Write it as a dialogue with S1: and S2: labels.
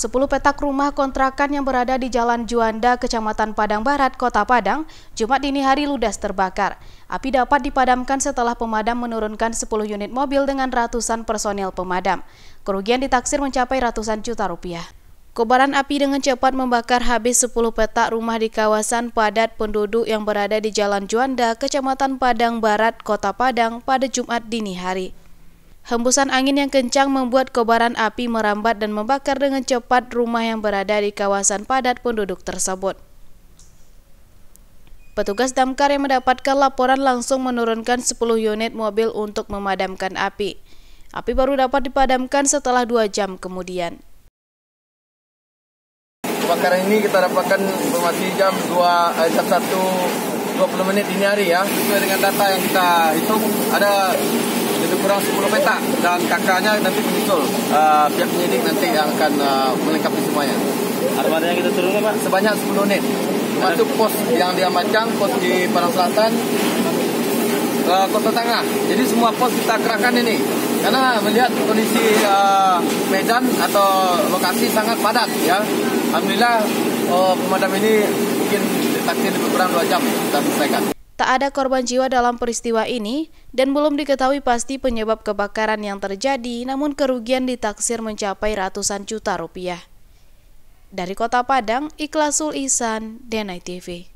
S1: 10 petak rumah kontrakan yang berada di Jalan Juanda, Kecamatan Padang Barat, Kota Padang, Jumat dini hari ludes terbakar. Api dapat dipadamkan setelah pemadam menurunkan 10 unit mobil dengan ratusan personel pemadam. Kerugian ditaksir mencapai ratusan juta rupiah. Kobaran api dengan cepat membakar habis 10 petak rumah di kawasan padat penduduk yang berada di Jalan Juanda, Kecamatan Padang Barat, Kota Padang pada Jumat dini hari. Hembusan angin yang kencang membuat kobaran api merambat dan membakar dengan cepat rumah yang berada di kawasan padat penduduk tersebut. Petugas damkar yang mendapatkan laporan langsung menurunkan 10 unit mobil untuk memadamkan api. Api baru dapat dipadamkan setelah 2 jam kemudian.
S2: Kebakaran ini kita dapatkan informasi jam 2, eh, jam 1, 20 menit dini hari ya. Sesuai dengan data yang kita hitung, ada
S3: itu kurang 10 peta dan kakaknya nanti menyusul uh, eh, pihak penyidik nanti yang akan uh, melengkapi semuanya. Armada yang kita turunkan Pak? Sebanyak 10 unit. itu pos yang diamankan, pos di Padang Selatan, uh, Kota Tengah. Jadi semua pos kita kerahkan ini. Karena melihat kondisi uh, medan atau lokasi sangat padat ya. Alhamdulillah uh, pemadam ini mungkin ditaksir lebih kurang 2
S1: jam kita selesaikan. Tak ada korban jiwa dalam peristiwa ini dan belum diketahui pasti penyebab kebakaran yang terjadi, namun kerugian ditaksir mencapai ratusan juta rupiah. Dari Kota Padang, Ikhlasul Ihsan, Denai TV.